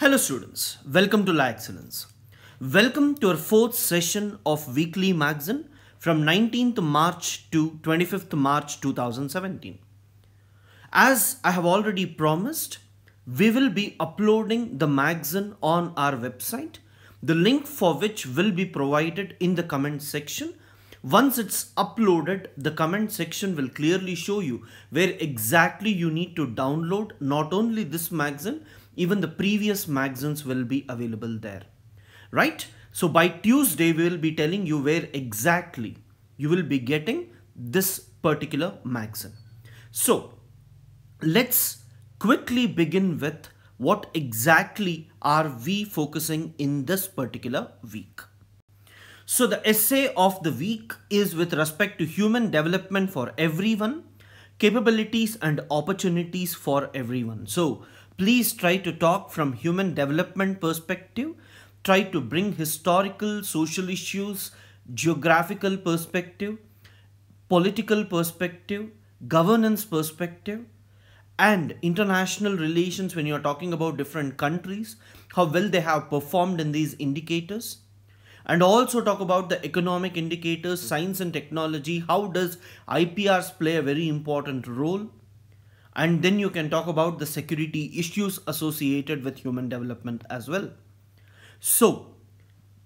Hello students, welcome to La Excellence. Welcome to our fourth session of weekly magazine from 19th March to 25th March 2017. As I have already promised, we will be uploading the magazine on our website, the link for which will be provided in the comment section. Once it's uploaded, the comment section will clearly show you where exactly you need to download not only this magazine, even the previous magazines will be available there, right? So by Tuesday, we will be telling you where exactly you will be getting this particular magazine. So let's quickly begin with what exactly are we focusing in this particular week. So the essay of the week is with respect to human development for everyone, capabilities and opportunities for everyone. So Please try to talk from human development perspective. Try to bring historical, social issues, geographical perspective, political perspective, governance perspective, and international relations when you're talking about different countries, how well they have performed in these indicators and also talk about the economic indicators, science and technology, how does IPRs play a very important role? And then you can talk about the security issues associated with human development as well. So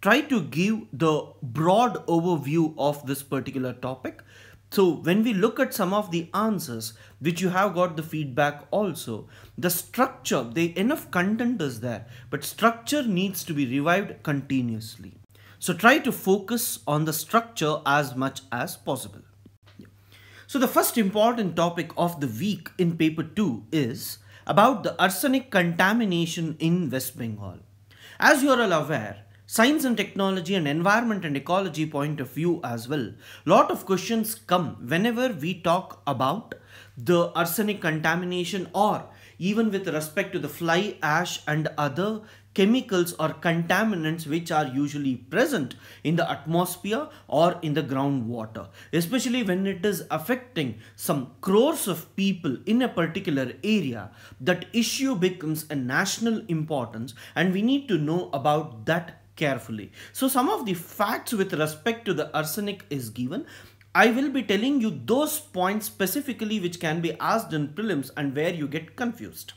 try to give the broad overview of this particular topic. So when we look at some of the answers, which you have got the feedback also, the structure, the enough content is there, but structure needs to be revived continuously. So try to focus on the structure as much as possible. So the first important topic of the week in paper 2 is about the arsenic contamination in West Bengal. As you are all aware, science and technology and environment and ecology point of view as well, lot of questions come whenever we talk about the arsenic contamination or even with respect to the fly ash and other chemicals or contaminants which are usually present in the atmosphere or in the groundwater, especially when it is affecting some crores of people in a particular area, that issue becomes a national importance and we need to know about that carefully. So some of the facts with respect to the arsenic is given I will be telling you those points specifically which can be asked in prelims and where you get confused.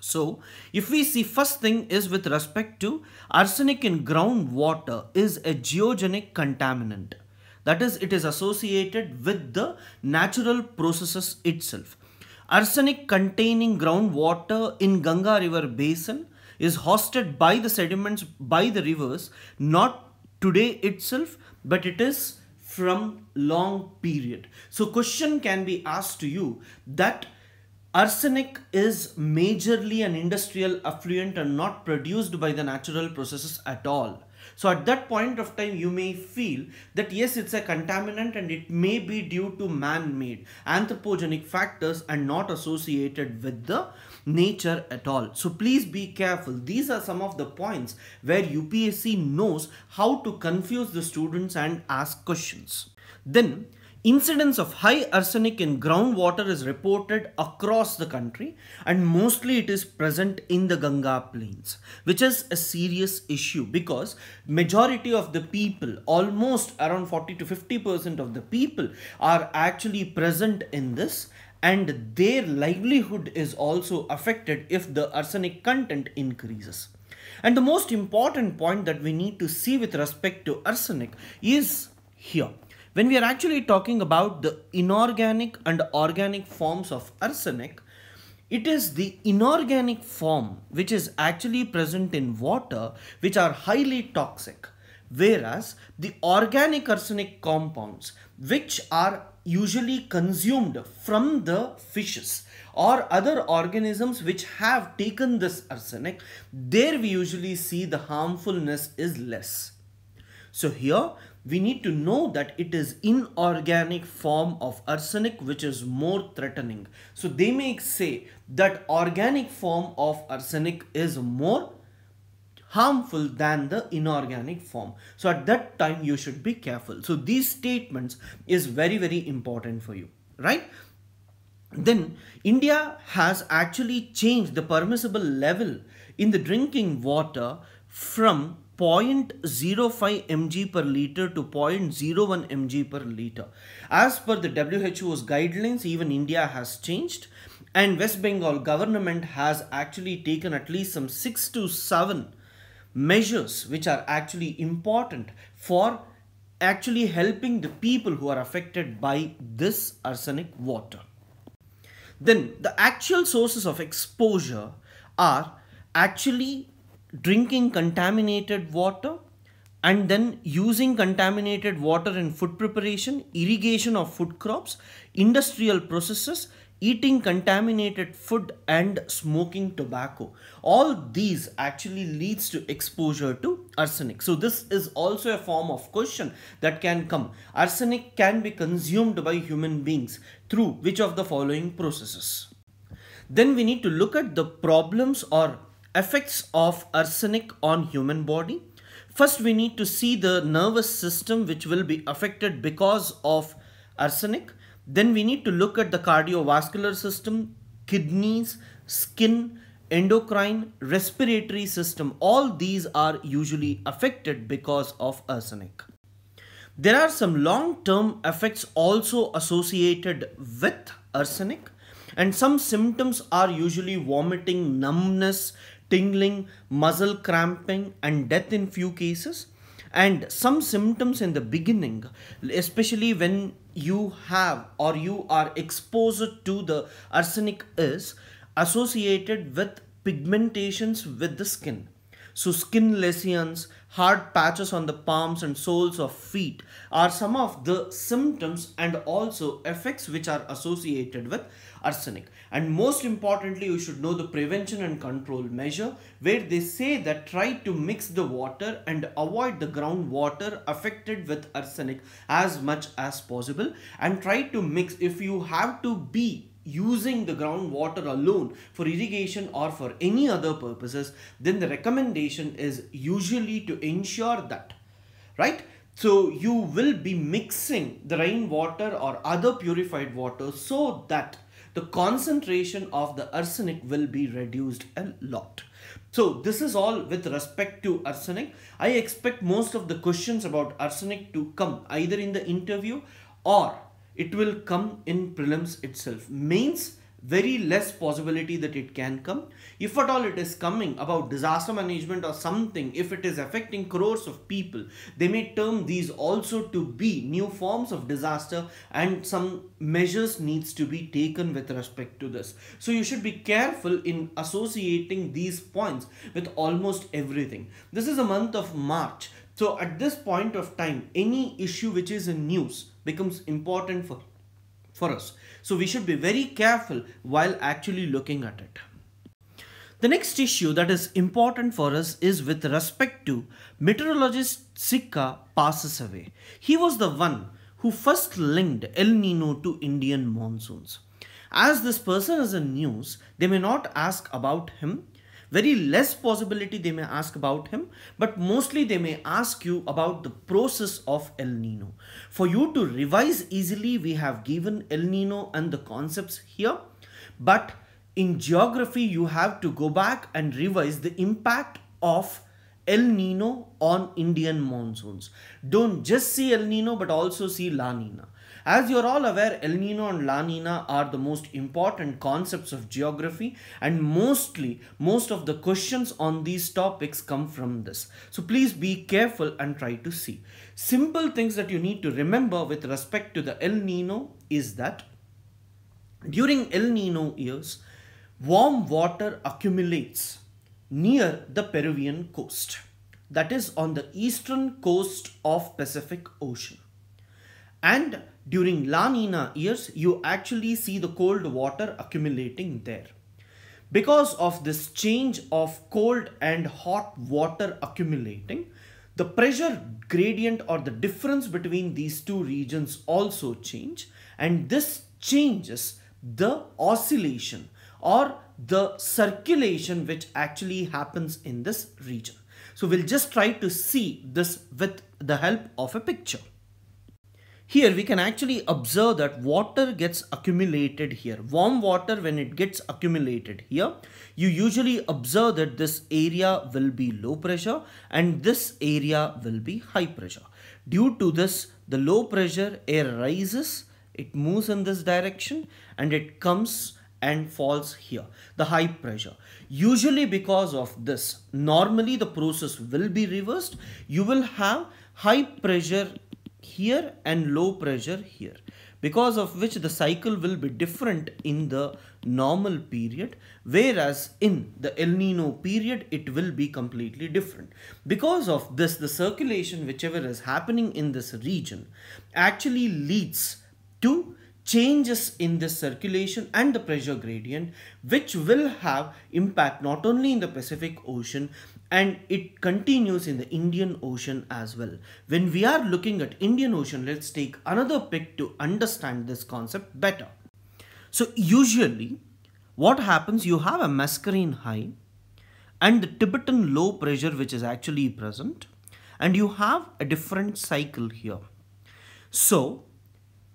So if we see first thing is with respect to arsenic in groundwater is a geogenic contaminant. That is it is associated with the natural processes itself. Arsenic containing groundwater in Ganga river basin is hosted by the sediments by the rivers not today itself but it is from long period. So question can be asked to you that Arsenic is majorly an industrial affluent and not produced by the natural processes at all. So at that point of time, you may feel that yes, it's a contaminant and it may be due to man-made anthropogenic factors and not associated with the nature at all. So please be careful. These are some of the points where UPSC knows how to confuse the students and ask questions. Then Incidence of high arsenic in groundwater is reported across the country and mostly it is present in the Ganga plains, which is a serious issue because majority of the people, almost around 40 to 50% of the people are actually present in this and their livelihood is also affected if the arsenic content increases. And the most important point that we need to see with respect to arsenic is here. When we are actually talking about the inorganic and organic forms of arsenic, it is the inorganic form which is actually present in water which are highly toxic whereas the organic arsenic compounds which are usually consumed from the fishes or other organisms which have taken this arsenic there we usually see the harmfulness is less so here we need to know that it is inorganic form of arsenic which is more threatening. So they may say that organic form of arsenic is more harmful than the inorganic form. So at that time you should be careful. So these statements is very very important for you, right? Then India has actually changed the permissible level in the drinking water from 0.05 mg per liter to 0.01 mg per liter. As per the WHO's guidelines, even India has changed and West Bengal government has actually taken at least some 6 to 7 measures which are actually important for actually helping the people who are affected by this arsenic water. Then the actual sources of exposure are actually drinking contaminated water and then using contaminated water in food preparation, irrigation of food crops, industrial processes, eating contaminated food and smoking tobacco. All these actually leads to exposure to arsenic. So this is also a form of question that can come. Arsenic can be consumed by human beings through which of the following processes? Then we need to look at the problems or effects of arsenic on human body. First, we need to see the nervous system which will be affected because of arsenic. Then we need to look at the cardiovascular system, kidneys, skin, endocrine, respiratory system. All these are usually affected because of arsenic. There are some long-term effects also associated with arsenic and some symptoms are usually vomiting, numbness, tingling, muscle cramping and death in few cases and some symptoms in the beginning especially when you have or you are exposed to the arsenic is associated with pigmentations with the skin so skin lesions hard patches on the palms and soles of feet are some of the symptoms and also effects which are associated with arsenic and most importantly, you should know the prevention and control measure where they say that try to mix the water and avoid the groundwater affected with arsenic as much as possible and try to mix if you have to be using the groundwater alone for irrigation or for any other purposes, then the recommendation is usually to ensure that, right? So you will be mixing the rainwater or other purified water so that the concentration of the arsenic will be reduced a lot. So this is all with respect to arsenic. I expect most of the questions about arsenic to come either in the interview or it will come in prelims itself. Means very less possibility that it can come. If at all it is coming about disaster management or something, if it is affecting crores of people, they may term these also to be new forms of disaster and some measures needs to be taken with respect to this. So you should be careful in associating these points with almost everything. This is a month of March. So at this point of time, any issue which is in news becomes important for for us. So we should be very careful while actually looking at it. The next issue that is important for us is with respect to meteorologist Sika passes away. He was the one who first linked El Nino to Indian monsoons. As this person is in news, they may not ask about him very less possibility they may ask about him, but mostly they may ask you about the process of El Nino. For you to revise easily, we have given El Nino and the concepts here, but in geography, you have to go back and revise the impact of El Nino on Indian monsoons. Don't just see El Nino, but also see La Nina. As you're all aware, El Nino and La Nina are the most important concepts of geography and mostly most of the questions on these topics come from this. So please be careful and try to see. Simple things that you need to remember with respect to the El Nino is that during El Nino years, warm water accumulates near the Peruvian coast that is on the eastern coast of Pacific Ocean. And during La Nina years, you actually see the cold water accumulating there. Because of this change of cold and hot water accumulating, the pressure gradient or the difference between these two regions also change and this changes the oscillation or the circulation which actually happens in this region. So we'll just try to see this with the help of a picture. Here we can actually observe that water gets accumulated here. Warm water when it gets accumulated here, you usually observe that this area will be low pressure and this area will be high pressure. Due to this, the low pressure air rises, it moves in this direction and it comes and falls here the high pressure usually because of this normally the process will be reversed you will have high pressure here and low pressure here because of which the cycle will be different in the normal period whereas in the El Nino period it will be completely different. Because of this the circulation whichever is happening in this region actually leads to changes in the circulation and the pressure gradient which will have impact not only in the Pacific Ocean and it continues in the Indian Ocean as well. When we are looking at Indian Ocean, let's take another pic to understand this concept better. So usually what happens, you have a mascarene high and the Tibetan low pressure which is actually present and you have a different cycle here. So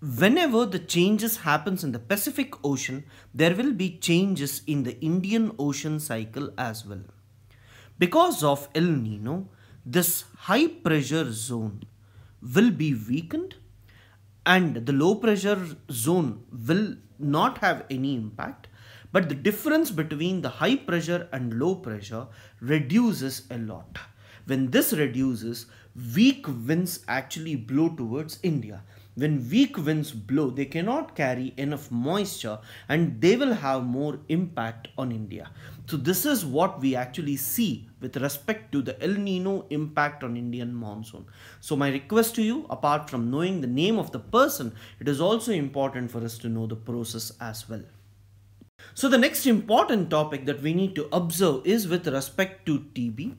whenever the changes happens in the Pacific Ocean, there will be changes in the Indian Ocean cycle as well. Because of El Nino, this high pressure zone will be weakened and the low pressure zone will not have any impact but the difference between the high pressure and low pressure reduces a lot. When this reduces, weak winds actually blow towards India. When weak winds blow, they cannot carry enough moisture and they will have more impact on India. So this is what we actually see with respect to the El Nino impact on Indian monsoon. So my request to you, apart from knowing the name of the person, it is also important for us to know the process as well. So the next important topic that we need to observe is with respect to TB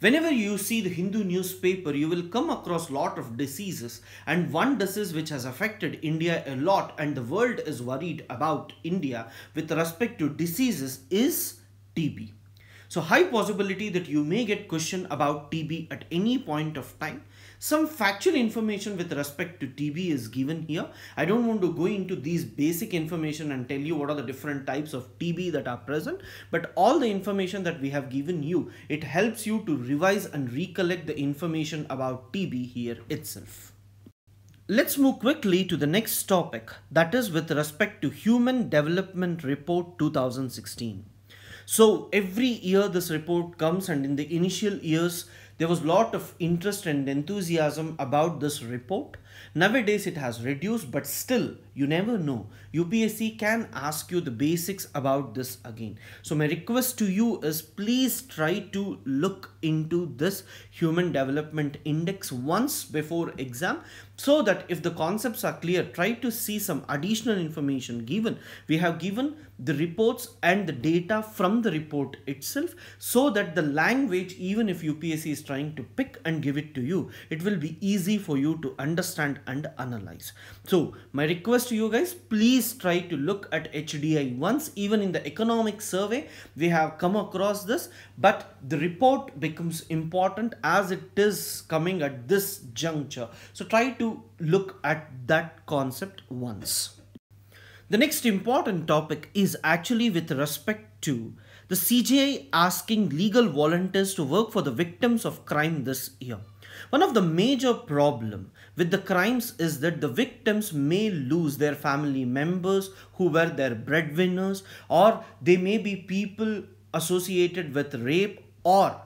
Whenever you see the Hindu newspaper, you will come across lot of diseases and one disease which has affected India a lot and the world is worried about India with respect to diseases is TB. So high possibility that you may get question about TB at any point of time. Some factual information with respect to TB is given here. I don't want to go into these basic information and tell you what are the different types of TB that are present, but all the information that we have given you, it helps you to revise and recollect the information about TB here itself. Let's move quickly to the next topic that is with respect to Human Development Report 2016. So every year this report comes and in the initial years there was lot of interest and enthusiasm about this report. Nowadays it has reduced but still you never know. UPSC can ask you the basics about this again. So my request to you is please try to look into this human development index once before exam so that if the concepts are clear, try to see some additional information given. We have given the reports and the data from the report itself so that the language, even if UPSC is trying to pick and give it to you, it will be easy for you to understand and analyze. So my request to you guys please try to look at HDI once even in the economic survey we have come across this but the report becomes important as it is coming at this juncture so try to look at that concept once. The next important topic is actually with respect to the CJI asking legal volunteers to work for the victims of crime this year. One of the major problem with the crimes is that the victims may lose their family members who were their breadwinners or they may be people associated with rape or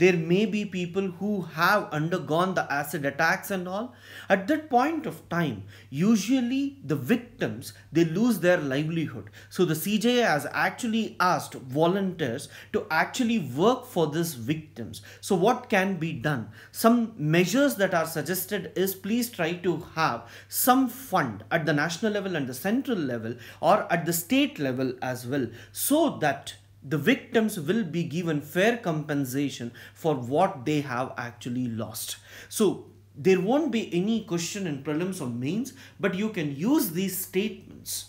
there may be people who have undergone the acid attacks and all at that point of time usually the victims they lose their livelihood so the CJA has actually asked volunteers to actually work for these victims so what can be done some measures that are suggested is please try to have some fund at the national level and the central level or at the state level as well so that the victims will be given fair compensation for what they have actually lost. So there won't be any question in prelims or mains, but you can use these statements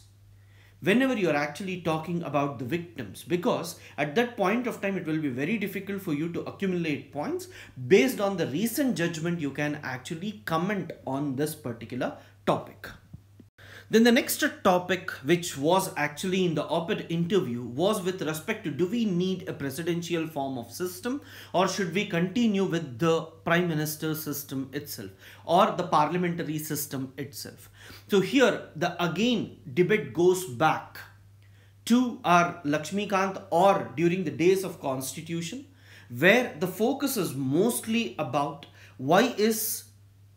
whenever you are actually talking about the victims because at that point of time it will be very difficult for you to accumulate points based on the recent judgment you can actually comment on this particular topic. Then the next topic, which was actually in the op-ed interview, was with respect to do we need a presidential form of system or should we continue with the prime minister system itself or the parliamentary system itself. So here the again debate goes back to our Lakshmi Kant or during the days of constitution where the focus is mostly about why is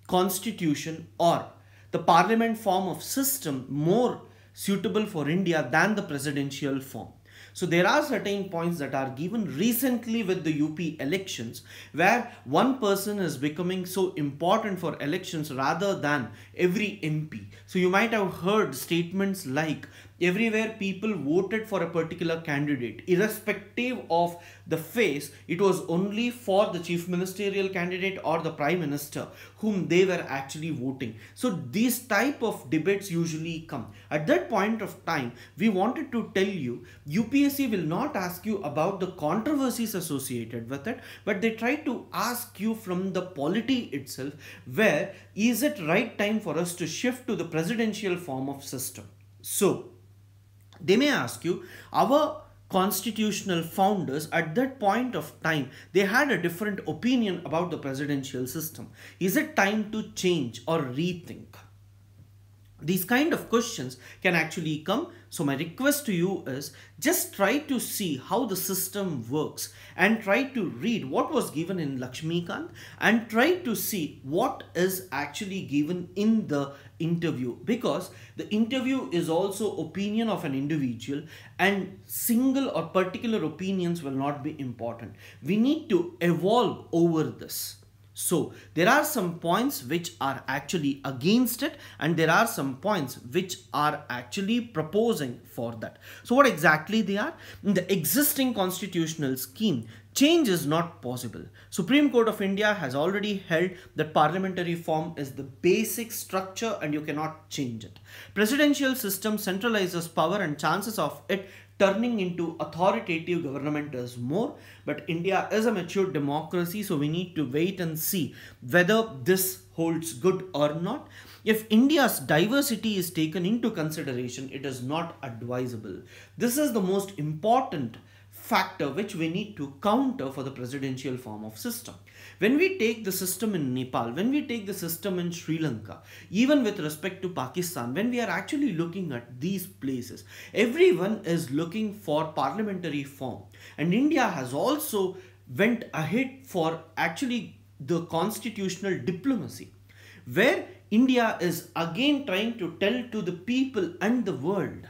constitution or the parliament form of system more suitable for India than the presidential form. So there are certain points that are given recently with the UP elections where one person is becoming so important for elections rather than every MP. So you might have heard statements like everywhere people voted for a particular candidate irrespective of the face it was only for the chief ministerial candidate or the prime minister whom they were actually voting so these type of debates usually come at that point of time we wanted to tell you UPSC will not ask you about the controversies associated with it but they try to ask you from the polity itself where is it right time for us to shift to the presidential form of system so they may ask you, our constitutional founders at that point of time, they had a different opinion about the presidential system. Is it time to change or rethink? These kind of questions can actually come so my request to you is just try to see how the system works and try to read what was given in Lakshmikant and try to see what is actually given in the interview because the interview is also opinion of an individual and single or particular opinions will not be important. We need to evolve over this. So there are some points which are actually against it and there are some points which are actually proposing for that. So what exactly they are? In the existing constitutional scheme, change is not possible. Supreme Court of India has already held that parliamentary form is the basic structure and you cannot change it. Presidential system centralizes power and chances of it turning into authoritative government does more. But India is a mature democracy, so we need to wait and see whether this holds good or not. If India's diversity is taken into consideration, it is not advisable. This is the most important factor which we need to counter for the presidential form of system. When we take the system in Nepal, when we take the system in Sri Lanka, even with respect to Pakistan, when we are actually looking at these places, everyone is looking for parliamentary form. And India has also went ahead for actually the constitutional diplomacy, where India is again trying to tell to the people and the world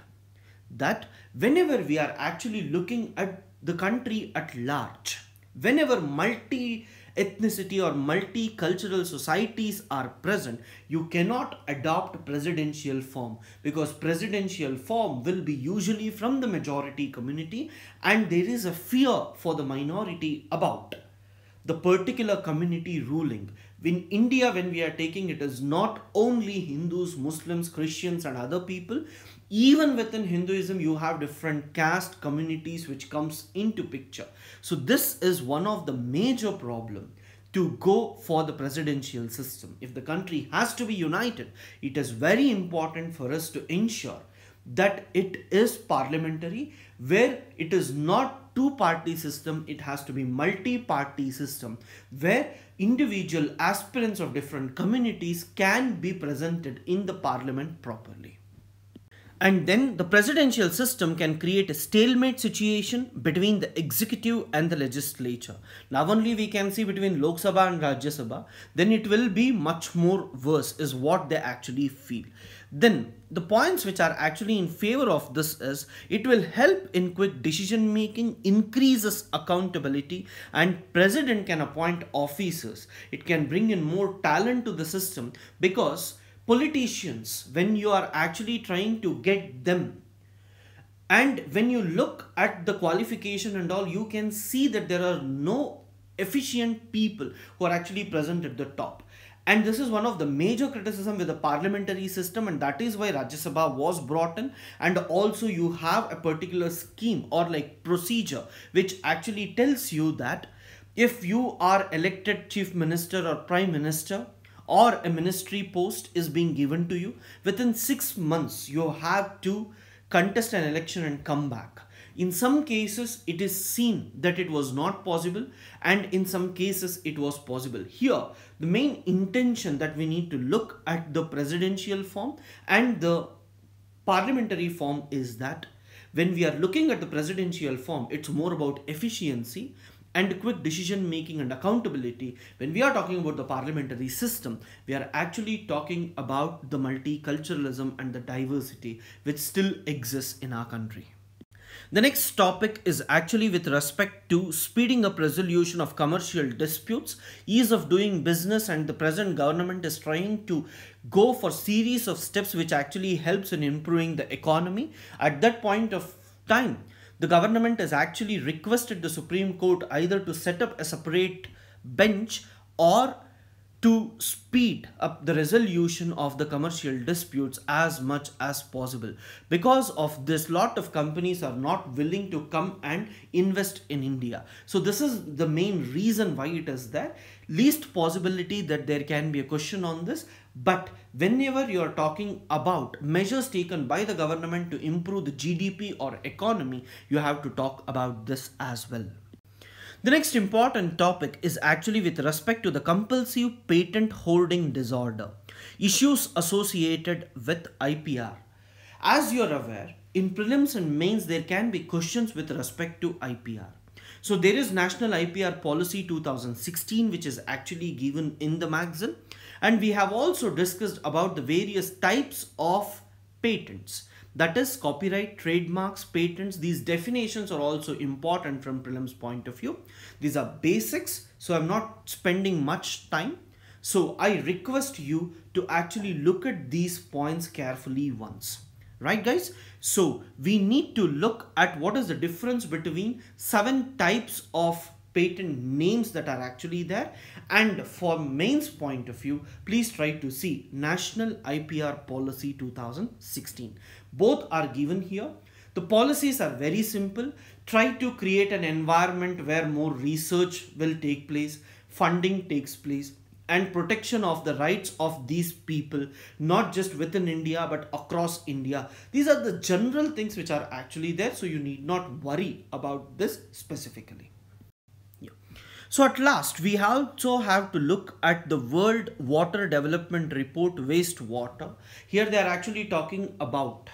that whenever we are actually looking at the country at large, whenever multi ethnicity or multicultural societies are present, you cannot adopt presidential form because presidential form will be usually from the majority community and there is a fear for the minority about the particular community ruling. In India, when we are taking it is not only Hindus, Muslims, Christians and other people, even within Hinduism, you have different caste communities which comes into picture. So this is one of the major problem to go for the presidential system. If the country has to be united, it is very important for us to ensure that it is parliamentary where it is not two party system it has to be multi party system where individual aspirants of different communities can be presented in the parliament properly and then the presidential system can create a stalemate situation between the executive and the legislature. Now only we can see between Lok Sabha and Rajya Sabha, then it will be much more worse is what they actually feel. Then the points which are actually in favor of this is it will help in quick decision making, increases accountability and president can appoint officers. It can bring in more talent to the system because politicians when you are actually trying to get them and when you look at the qualification and all you can see that there are no efficient people who are actually present at the top and this is one of the major criticism with the parliamentary system and that is why Rajya Sabha was brought in and also you have a particular scheme or like procedure which actually tells you that if you are elected chief minister or prime minister or a ministry post is being given to you, within six months you have to contest an election and come back. In some cases, it is seen that it was not possible and in some cases it was possible. Here, the main intention that we need to look at the presidential form and the parliamentary form is that when we are looking at the presidential form, it's more about efficiency and quick decision making and accountability, when we are talking about the parliamentary system, we are actually talking about the multiculturalism and the diversity which still exists in our country. The next topic is actually with respect to speeding up resolution of commercial disputes, ease of doing business and the present government is trying to go for series of steps which actually helps in improving the economy. At that point of time, the government has actually requested the Supreme Court either to set up a separate bench or to speed up the resolution of the commercial disputes as much as possible. Because of this, lot of companies are not willing to come and invest in India. So this is the main reason why it is there. Least possibility that there can be a question on this but whenever you are talking about measures taken by the government to improve the GDP or economy, you have to talk about this as well. The next important topic is actually with respect to the compulsive patent holding disorder, issues associated with IPR. As you're aware, in prelims and mains, there can be questions with respect to IPR. So there is National IPR Policy 2016, which is actually given in the magazine. And we have also discussed about the various types of patents. That is copyright, trademarks, patents. These definitions are also important from prelims point of view. These are basics. So I'm not spending much time. So I request you to actually look at these points carefully once. Right guys? So we need to look at what is the difference between seven types of patent names that are actually there and for mains point of view please try to see national IPR policy 2016 both are given here the policies are very simple try to create an environment where more research will take place funding takes place and protection of the rights of these people not just within india but across india these are the general things which are actually there so you need not worry about this specifically so at last, we also have to look at the World Water Development Report wastewater. Here they are actually talking about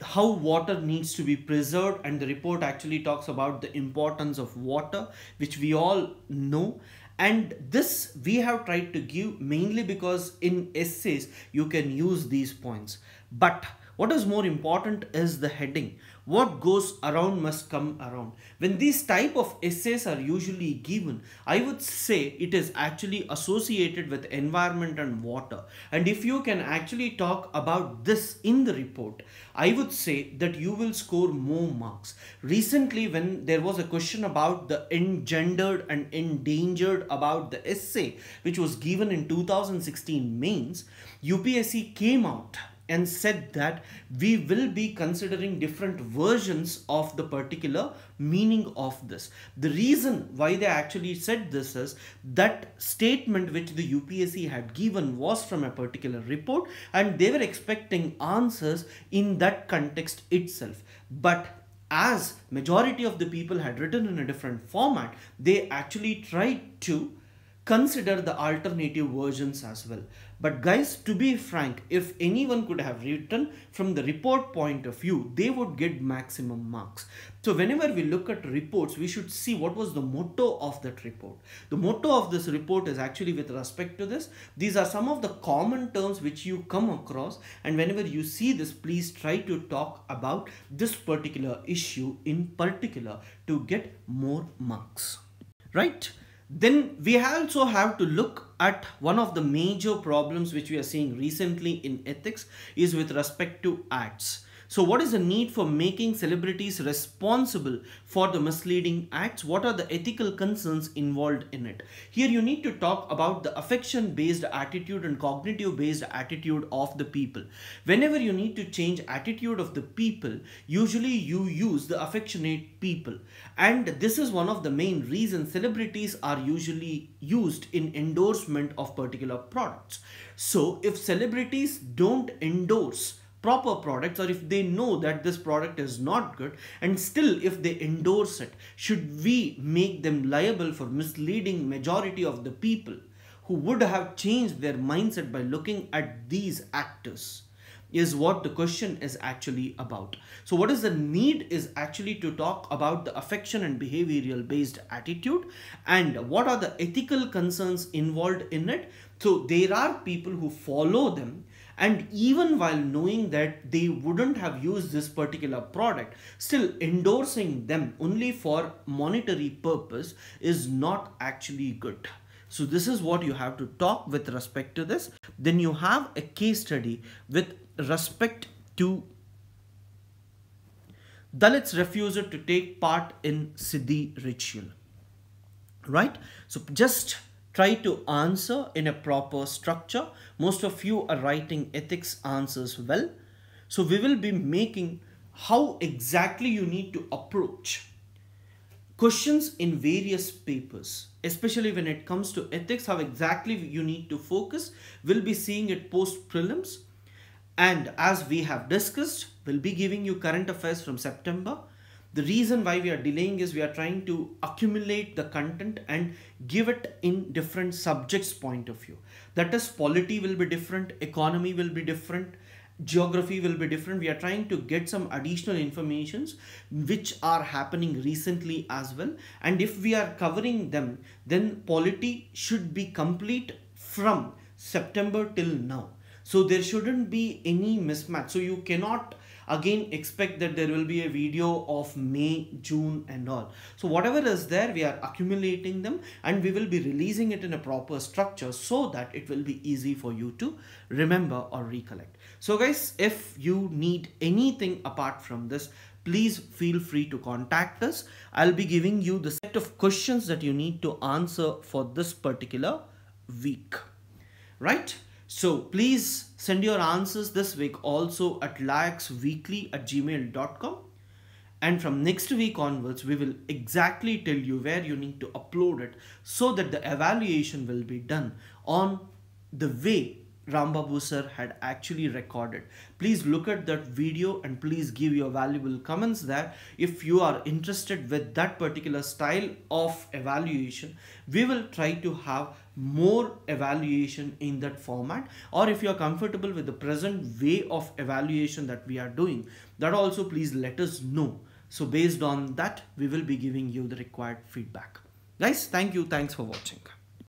how water needs to be preserved and the report actually talks about the importance of water which we all know and this we have tried to give mainly because in essays you can use these points but what is more important is the heading what goes around must come around. When these type of essays are usually given, I would say it is actually associated with environment and water. And if you can actually talk about this in the report, I would say that you will score more marks. Recently, when there was a question about the engendered and endangered about the essay, which was given in 2016 mains, UPSC came out and said that we will be considering different versions of the particular meaning of this. The reason why they actually said this is that statement which the UPSC had given was from a particular report and they were expecting answers in that context itself. But as majority of the people had written in a different format, they actually tried to consider the alternative versions as well. But guys, to be frank, if anyone could have written from the report point of view, they would get maximum marks. So whenever we look at reports, we should see what was the motto of that report. The motto of this report is actually with respect to this. These are some of the common terms which you come across. And whenever you see this, please try to talk about this particular issue in particular to get more marks. Right? Then we also have to look at one of the major problems which we are seeing recently in ethics is with respect to acts. So what is the need for making celebrities responsible for the misleading acts? What are the ethical concerns involved in it? Here you need to talk about the affection-based attitude and cognitive-based attitude of the people. Whenever you need to change attitude of the people, usually you use the affectionate people. And this is one of the main reasons celebrities are usually used in endorsement of particular products. So if celebrities don't endorse proper products or if they know that this product is not good and still if they endorse it should we make them liable for misleading majority of the people who would have changed their mindset by looking at these actors is what the question is actually about. So what is the need is actually to talk about the affection and behavioral based attitude and what are the ethical concerns involved in it. So there are people who follow them and even while knowing that they wouldn't have used this particular product still endorsing them only for monetary purpose is not actually good so this is what you have to talk with respect to this then you have a case study with respect to Dalits refusal to take part in Siddhi ritual right so just Try to answer in a proper structure. Most of you are writing ethics answers well. So we will be making how exactly you need to approach questions in various papers especially when it comes to ethics how exactly you need to focus we'll be seeing it post prelims and as we have discussed we'll be giving you current affairs from september the reason why we are delaying is we are trying to accumulate the content and give it in different subjects point of view that is polity will be different economy will be different geography will be different we are trying to get some additional informations which are happening recently as well and if we are covering them then polity should be complete from september till now so there shouldn't be any mismatch so you cannot again expect that there will be a video of May, June and all. So whatever is there, we are accumulating them and we will be releasing it in a proper structure so that it will be easy for you to remember or recollect. So guys, if you need anything apart from this, please feel free to contact us. I'll be giving you the set of questions that you need to answer for this particular week, right? So please send your answers this week also at laxweekly at gmail.com. And from next week onwards, we will exactly tell you where you need to upload it so that the evaluation will be done on the way Rambabu sir had actually recorded. Please look at that video and please give your valuable comments there. If you are interested with that particular style of evaluation, we will try to have more evaluation in that format or if you are comfortable with the present way of evaluation that we are doing that also please let us know so based on that we will be giving you the required feedback guys thank you thanks for watching